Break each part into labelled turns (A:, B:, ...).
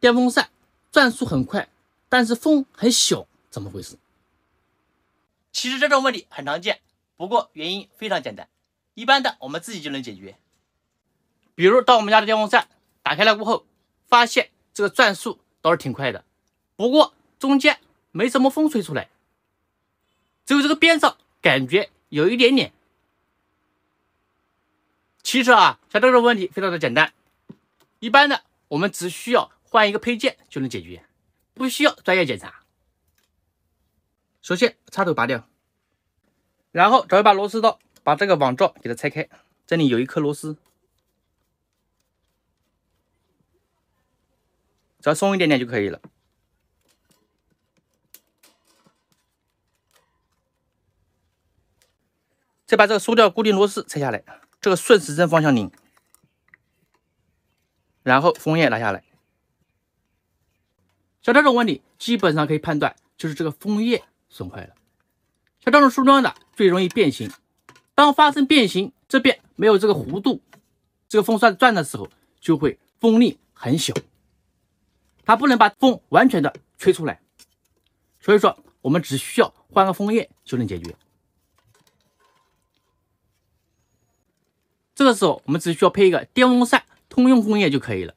A: 电风扇转速很快，但是风很小，怎么回事？其实这种问题很常见，不过原因非常简单，一般的我们自己就能解决。比如到我们家的电风扇打开了过后，发现这个转速倒是挺快的，不过中间没什么风吹出来，只有这个边上感觉有一点点。其实啊，像这种问题非常的简单，一般的我们只需要。换一个配件就能解决，不需要专业检查。首先插头拔掉，然后找一把螺丝刀，把这个网罩给它拆开。这里有一颗螺丝，只要松一点点就可以了。再把这个塑料固定螺丝拆下来，这个顺时针方向拧，然后封叶拿下来。像这种问题，基本上可以判断就是这个风叶损坏了。像这种梳桩的最容易变形，当发生变形，这边没有这个弧度，这个风扇转的时候就会风力很小，它不能把风完全的吹出来。所以说，我们只需要换个风叶就能解决。这个时候，我们只需要配一个电风扇通用风叶就可以了。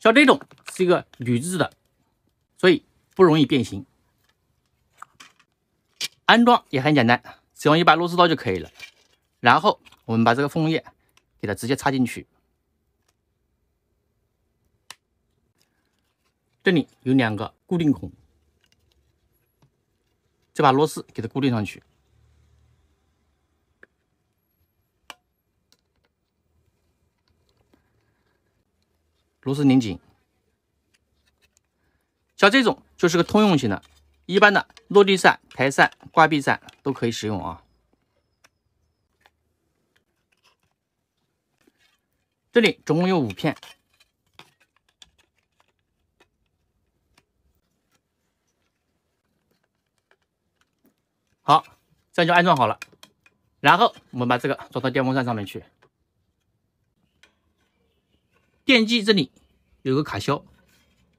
A: 像这种是一个铝制的。所以不容易变形，安装也很简单，只用一把螺丝刀就可以了。然后我们把这个风叶给它直接插进去，这里有两个固定孔，再把螺丝给它固定上去，螺丝拧紧。像这种就是个通用型的，一般的落地扇、台扇、挂壁扇都可以使用啊。这里总共有五片。好，这样就安装好了。然后我们把这个装到电风扇上面去。电机这里有个卡销，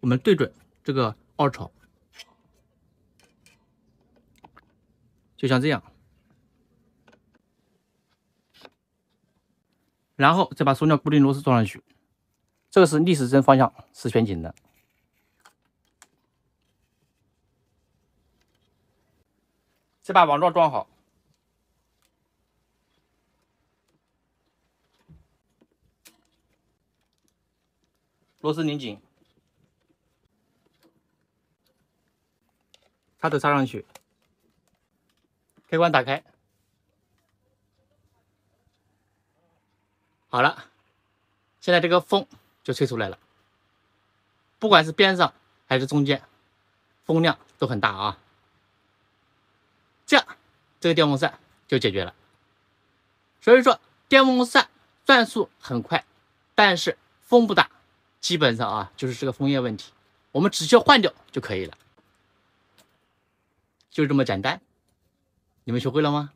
A: 我们对准。这个凹槽就像这样，然后再把塑料固定螺丝装上去，这个是逆时针方向是旋紧的。再把网状装好，螺丝拧紧。插头插上去，开关打开，好了，现在这个风就吹出来了。不管是边上还是中间，风量都很大啊。这样，这个电风扇就解决了。所以说，电风扇转速很快，但是风不大，基本上啊就是这个风叶问题，我们只需要换掉就可以了。就这么简单，你们学会了吗？